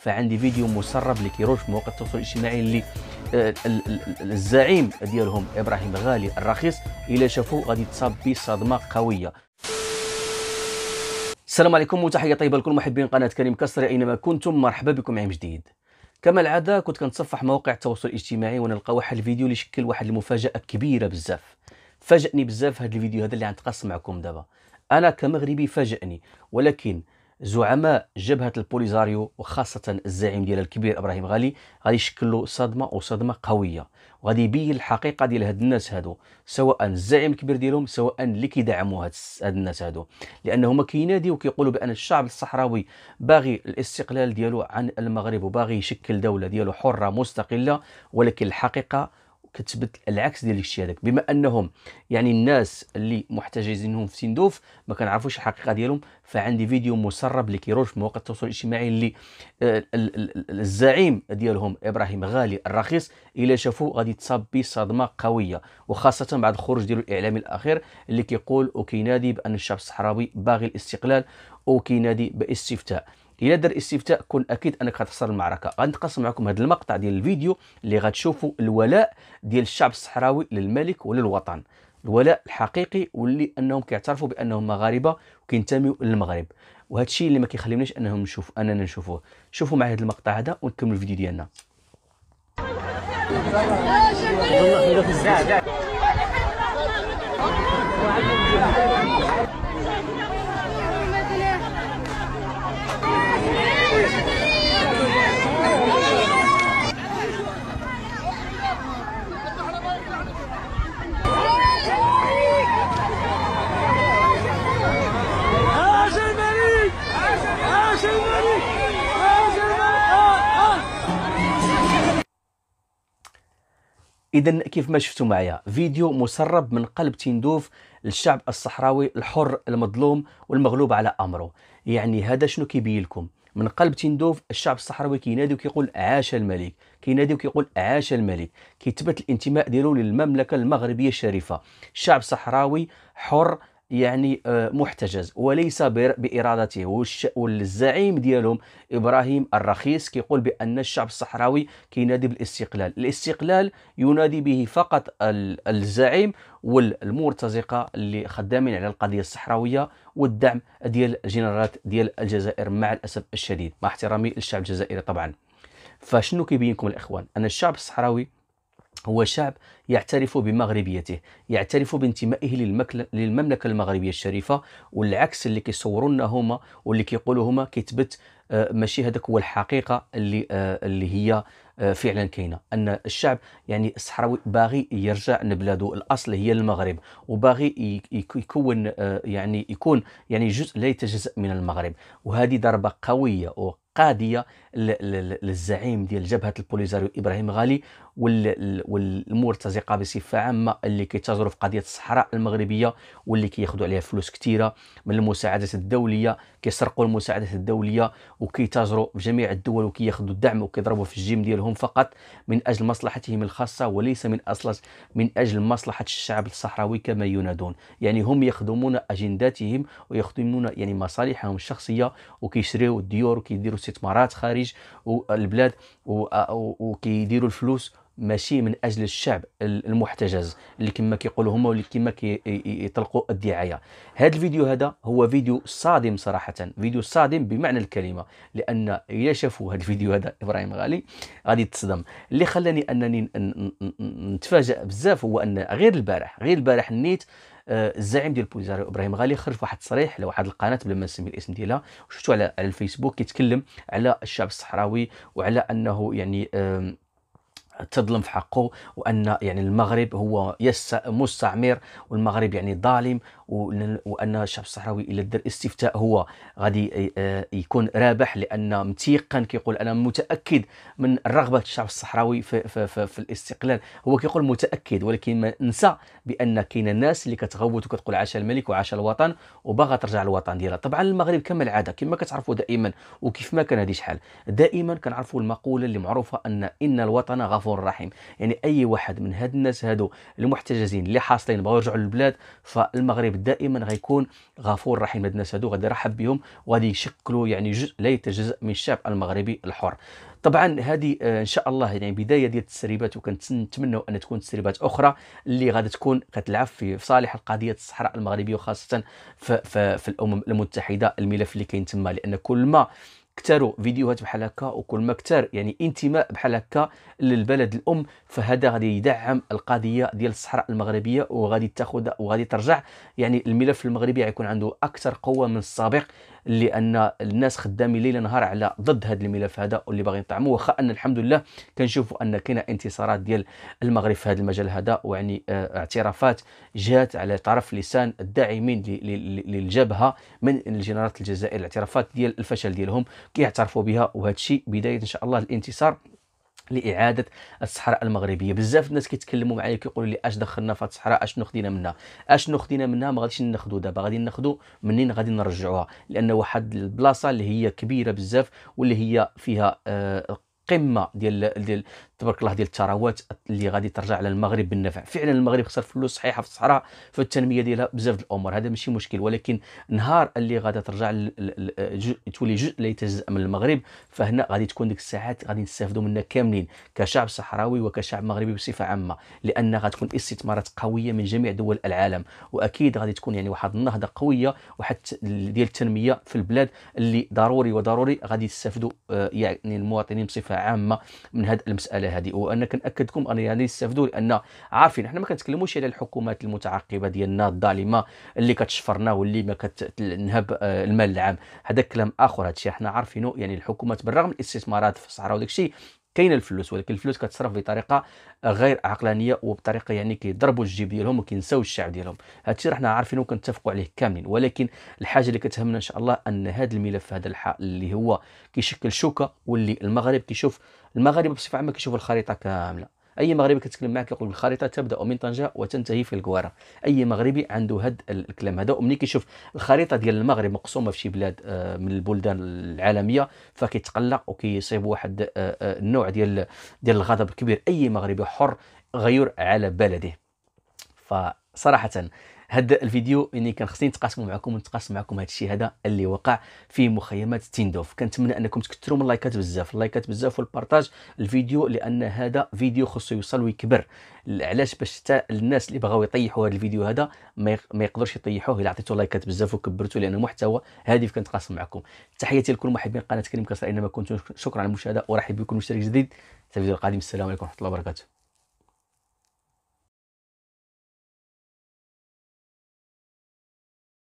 فعندي فيديو مسرب لكيروش في مواقع التواصل الاجتماعي اللي آه، الزعيم ديالهم ابراهيم غالي الرخيص الى شافوه غادي تصاب بصدمه قويه السلام عليكم وتحيه طيبه لكل محبين قناه كريم كسري اينما كنتم مرحبا بكم عام جديد كما العاده كنت كنتصفح مواقع التواصل الاجتماعي ونلقى واحد الفيديو اللي شكل واحد المفاجاه كبيره بزاف فاجئني بزاف هذا الفيديو هذا اللي غنتقاسم معكم دابا انا كمغربي فاجئني ولكن زعماء جبهه البوليزاريو وخاصه الزعيم ديالها الكبير ابراهيم غالي غادي يشكلوا صدمه وصدمه قويه وغادي يبين الحقيقه ديال هاد الناس هادو سواء الزعيم الكبير ديالهم سواء اللي كيدعموا هاد, الناس هادو لان هما كيناديو وكيقولوا بان الشعب الصحراوي باغي الاستقلال ديالو عن المغرب وباغي يشكل دوله ديالو حره مستقله ولكن الحقيقه كتثبت العكس ديال الشيء هذاك بما انهم يعني الناس اللي محتجزينهم في سندوف ما كنعرفوش الحقيقه ديالهم فعندي فيديو مسرب اللي كيروج في مواقع التواصل الاجتماعي اللي آه، الزعيم ديالهم ابراهيم غالي الرخيص الا شافوه غادي تصاب بصدمه قويه وخاصه بعد الخروج ديالو الاعلامي الاخير اللي كيقول وكينادي بان الشعب الصحراوي باغي الاستقلال وكينادي باستفتاء الا دار استفتاء كن اكيد انك غتخسر المعركه غنتقاسم معكم هذا المقطع ديال الفيديو اللي غتشوفوا الولاء ديال الشعب الصحراوي للملك وللوطن الولاء الحقيقي واللي انهم كيعترفوا بانهم مغاربه وكينتميوا للمغرب وهذا الشيء اللي ما كيخليناش انهم نشوف اننا نشوفوه شوفوا معي هذا المقطع هذا ونكملوا الفيديو ديالنا اذا كيف ما شفتوا معايا فيديو مسرب من قلب تندوف للشعب الصحراوي الحر المظلوم والمغلوب على امره يعني هذا شنو كيبين لكم من قلب تندوف الشعب الصحراوي كينادي وكيقول عاش الملك كينادي وكيقول عاش الملك كيتبت الانتماء ديالو للمملكه المغربيه الشريفه شعب صحراوي حر يعني آه، محتجز وليس بارادته والزعيم ديالهم ابراهيم الرخيص كيقول بان الشعب الصحراوي كينادي بالاستقلال الاستقلال ينادي به فقط الزعيم والمرتزقه اللي خدامين على القضيه الصحراويه والدعم ديال الجنرالات ديال الجزائر مع الاسف الشديد مع احترامي للشعب الجزائري طبعا فشنو كيبين لكم الاخوان ان الشعب الصحراوي هو شعب يعترف بمغربيته يعترف بانتمائه للمكل... للمملكة المغربية الشريفة والعكس اللي كيصوروا لنا هما واللي كيقولوا هما كيتبت آه، ماشي هذاك هو الحقيقة اللي آه، اللي هي آه، فعلا كاينه ان الشعب يعني الصحراوي باغي يرجع لبلاده الاصل هي المغرب وباغي يكون يعني يكون يعني جزء لا يتجزا من المغرب وهذه ضربه قويه وقاديه للزعيم ديال جبهه البوليزاريو ابراهيم غالي والمرتزقه بصفه عامه اللي كيتاجروا في قضيه الصحراء المغربيه واللي كياخذوا عليها فلوس كثيره من المساعدات الدوليه كيسرقوا المساعدات الدوليه وكيتاجروا في جميع الدول وكياخذوا الدعم وكيضربوا في الجيم ديالهم فقط من اجل مصلحتهم الخاصه وليس من اصل من اجل مصلحه الشعب الصحراوي كما ينادون يعني هم يخدمون اجنداتهم ويخدمون يعني مصالحهم الشخصيه وكيشريوا الديور وكيديروا استثمارات خارج البلاد وكيديروا الفلوس ماشي من اجل الشعب المحتجز اللي كما كيقولوا هما واللي كما كيطلقوا الدعايه هذا الفيديو هذا هو فيديو صادم صراحه فيديو صادم بمعنى الكلمه لان الا شافوا هذا الفيديو هذا ابراهيم غالي غادي تصدم اللي خلاني انني نتفاجئ بزاف هو ان غير البارح غير البارح نيت آه، الزعيم ديال البوليزاريو ابراهيم غالي خرج واحد التصريح لواحد القناه بلا ما نسمي الاسم ديالها وشفتو على على الفيسبوك كيتكلم على الشعب الصحراوي وعلى انه يعني تظلم في حقه وان يعني المغرب هو مستعمر والمغرب يعني ظالم وان الشعب الصحراوي الى دار استفتاء هو غادي آه، آه، يكون رابح لان متيقا كيقول انا متاكد من رغبه الشعب الصحراوي في, في, في, في الاستقلال هو كيقول متاكد ولكن ما ننسى بان كاين الناس اللي كتغوت وكتقول عاش الملك وعاش الوطن وباغا ترجع للوطن ديالها طبعا المغرب كما العاده كما كتعرفوا دائما وكيف ما كان هذه شحال دائما كنعرفوا المقوله اللي معروفه ان ان الوطن غفور غفور رحيم يعني اي واحد من هاد الناس هادو المحتجزين اللي حاصلين بغاو يرجعوا للبلاد فالمغرب دائما غيكون غفور رحيم هاد الناس هادو غادي يرحب بهم وغادي يشكلوا يعني جزء لا يتجزا من الشعب المغربي الحر طبعا هذه آه، ان شاء الله يعني بدايه ديال التسريبات وكنتمنى ان تكون تسريبات اخرى اللي غادي تكون كتلعب في صالح القضيه الصحراء المغربيه وخاصه في, في, في الامم المتحده الملف اللي كاين تما لان كل ما كثروا فيديوهات بحال هكا وكل ما كثر يعني انتماء بحال هكا للبلد الام فهذا غادي يدعم القضيه ديال الصحراء المغربيه وغادي تاخذ وغادي ترجع يعني الملف المغربي غيكون عنده اكثر قوه من السابق لان الناس خدامين ليل نهار على ضد هذا الملف هذا واللي باغيين يطعموه واخا ان الحمد لله كنشوفوا ان كاينه انتصارات ديال المغرب في هذا المجال هذا ويعني آه، اعترافات جات على طرف لسان الداعمين للجبهه من الجنرالات الجزائر الاعترافات ديال الفشل ديالهم كيعترفوا بها وهذا الشيء بدايه ان شاء الله الانتصار لاعاده الصحراء المغربيه بزاف الناس كيتكلموا معايا كيقولوا لي اش دخلنا في الصحراء اشنو خدينا منها اشنو خدينا منها ما غاديش ناخذو دابا غادي ناخذو منين غادي نرجعوها لان واحد البلاصه اللي هي كبيره بزاف واللي هي فيها آه القمه ديال ديال تبارك الله ديال الثروات اللي غادي ترجع للمغرب بالنفع فعلا المغرب خسر فلوس صحيحه في الصحراء في التنميه ديالها بزاف ديال الامور هذا ماشي مشكل ولكن نهار اللي غادي ترجع تولي جزء لا يتجزا من المغرب فهنا غادي تكون ديك الساعات غادي نستافدوا منها كاملين كشعب صحراوي وكشعب مغربي بصفه عامه لان غتكون استثمارات قويه من جميع دول العالم واكيد غادي تكون يعني واحد النهضه قويه وحتى ديال التنميه في البلاد اللي ضروري وضروري غادي يستافدوا آه، يعني المواطنين بصفه عامه من هذه المساله هذه وانا كناكدكم ان يعني استفدوا لان عارفين حنا ما كنتكلموش على الحكومات المتعقبه ديالنا الظالمه اللي كتشفرنا واللي ما كتنهب آه، المال العام هذا كلام اخر هادشي حنا عارفينه يعني الحكومات بالرغم من الاستثمارات في الصحراء وداك الشيء كاينه الفلوس ولكن الفلوس كتصرف بطريقه غير عقلانيه وبطريقه يعني كيضربوا الجيب ديالهم وكينساو الشعب ديالهم هذا الشيء حنا عارفينه وكنتفقوا عليه كاملين ولكن الحاجه اللي كتهمنا ان شاء الله ان هذا الملف هذا اللي هو كيشكل شوكه واللي المغرب كيشوف المغاربه بصفه عامه كيشوف الخريطه كامله اي مغربي كتكلم معك كيقول الخريطه تبدا من طنجه وتنتهي في الكواره اي مغربي عنده هاد الكلام هذا وملي كيشوف الخريطه ديال المغرب مقسومه في شي بلاد آه، من البلدان العالميه فكيتقلق وكيصيب واحد آه، آه، النوع ديال ديال الغضب الكبير اي مغربي حر غير على بلده فصراحه هذا الفيديو يعني كان خصني نتقاسم معكم ونتقاسم معكم هذا الشيء هذا اللي وقع في مخيمات تيندوف كنتمنى انكم تكثروا من اللايكات بزاف اللايكات بزاف والبارتاج الفيديو لان هذا فيديو خصو يوصل ويكبر علاش باش حتى الناس اللي بغاو يطيحوا هذا الفيديو هذا ما يقدرش يطيحوه الا عطيتو لايكات بزاف وكبرتو لان المحتوى هادف كنتقاسم معكم تحياتي لكل محبين قناه كريم كسر اينما كنتم شكرا على المشاهده ورحب بكم مشترك جديد في الفيديو القادم السلام عليكم ورحمه الله وبركاته